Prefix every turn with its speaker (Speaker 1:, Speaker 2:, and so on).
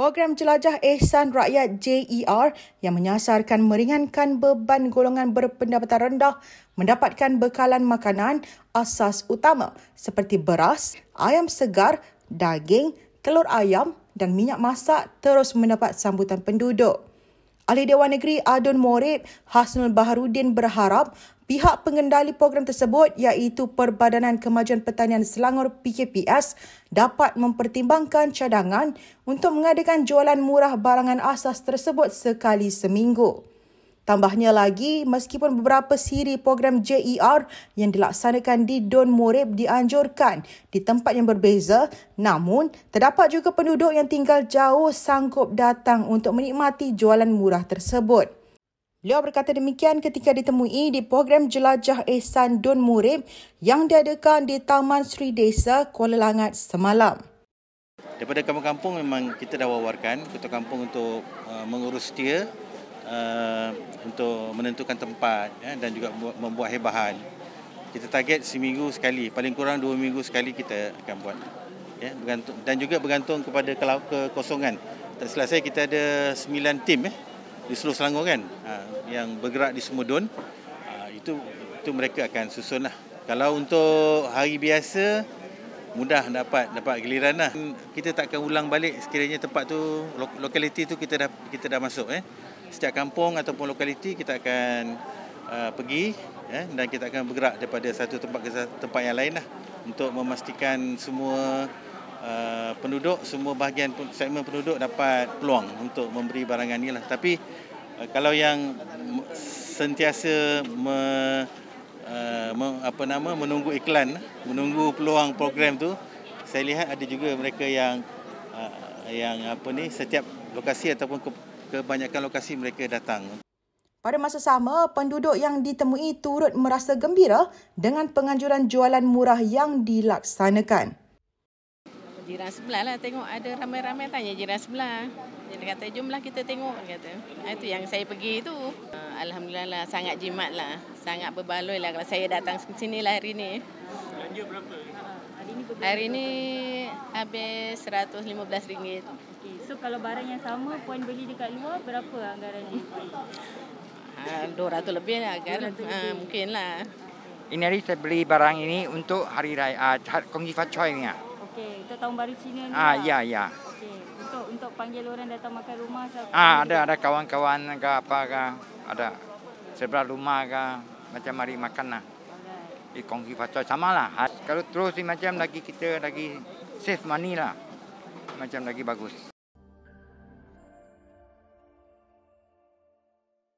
Speaker 1: Program Jelajah Ehsan Rakyat JER yang menyasarkan meringankan beban golongan berpendapatan rendah mendapatkan bekalan makanan asas utama seperti beras, ayam segar, daging, telur ayam dan minyak masak terus mendapat sambutan penduduk. Ahli Dewan Negeri Adun Morib Hasnul Baharudin berharap pihak pengendali program tersebut iaitu Perbadanan Kemajuan Pertanian Selangor PKPS dapat mempertimbangkan cadangan untuk mengadakan jualan murah barangan asas tersebut sekali seminggu. Tambahnya lagi, meskipun beberapa siri program JER yang dilaksanakan di Don Murib dianjurkan di tempat yang berbeza, namun terdapat juga penduduk yang tinggal jauh sanggup datang untuk menikmati jualan murah tersebut. Beliau berkata demikian ketika ditemui di program Jelajah Ehsan Don Murib yang diadakan di Taman Sri Desa, Kuala Langat semalam.
Speaker 2: Daripada kampung-kampung memang kita dah wawarkan kota kampung untuk uh, mengurus dia. Uh, untuk menentukan tempat ya, dan juga membuat hebahan. Kita target seminggu sekali, paling kurang dua minggu sekali kita akan buat. Ya, dan juga bergantung kepada kelau, kekosongan. Tak silap kita ada sembilan tim eh, di seluruh Selangor kan ha, yang bergerak di semua don. Ha, itu, itu mereka akan susun lah. Kalau untuk hari biasa, mudah dapat dapat giliran lah. Kita tak akan ulang balik sekiranya tempat tu lokaliti tu kita dah kita dah masuk eh. Setiap kampung ataupun lokaliti kita akan uh, pergi eh, dan kita akan bergerak daripada satu tempat ke tempat yang lain lah untuk memastikan semua uh, penduduk semua bahagian segmen penduduk dapat peluang untuk memberi barangan ni lah. Tapi uh, kalau yang sentiasa me, Uh, me, apa nama menunggu iklan, menunggu peluang program tu. Saya lihat ada juga mereka yang uh, yang apa ni setiap lokasi ataupun ke, kebanyakan lokasi mereka datang.
Speaker 1: Pada masa sama, penduduk yang ditemui turut merasa gembira dengan penganjuran jualan murah yang dilaksanakan
Speaker 3: jiran sebelah lah tengok ada ramai-ramai tanya jiran sebelah. Dia kata jumlah kita tengok kata. Ha, itu yang saya pergi tu. Ah, Alhamdulillah lah sangat jimat lah. Sangat berbaloi lah kalau saya datang ke sini lah hari ni. Belanja berapa? Hari ni, hari ni habis RM115. Okay. So kalau barang yang sama puan beli dekat luar berapa anggaran ni? Ha, 200 ah, lebih lah kan. Ha, mungkin lah.
Speaker 4: Ini hari saya beli barang ini untuk hari raya uh, Kong Yifat Choi ni lah
Speaker 3: untuk tahun baru Cina ni. Ah, lah. ya ya. Okey. Untuk untuk panggil orang datang makan rumah saya. Ah, ada ada
Speaker 4: kawan-kawan ke apa ke? Ada sebelah rumah ke macam mari makan lah. Di eh, kongsi pasal sama lah. Ha, kalau terus macam lagi kita lagi save money lah. Macam lagi bagus.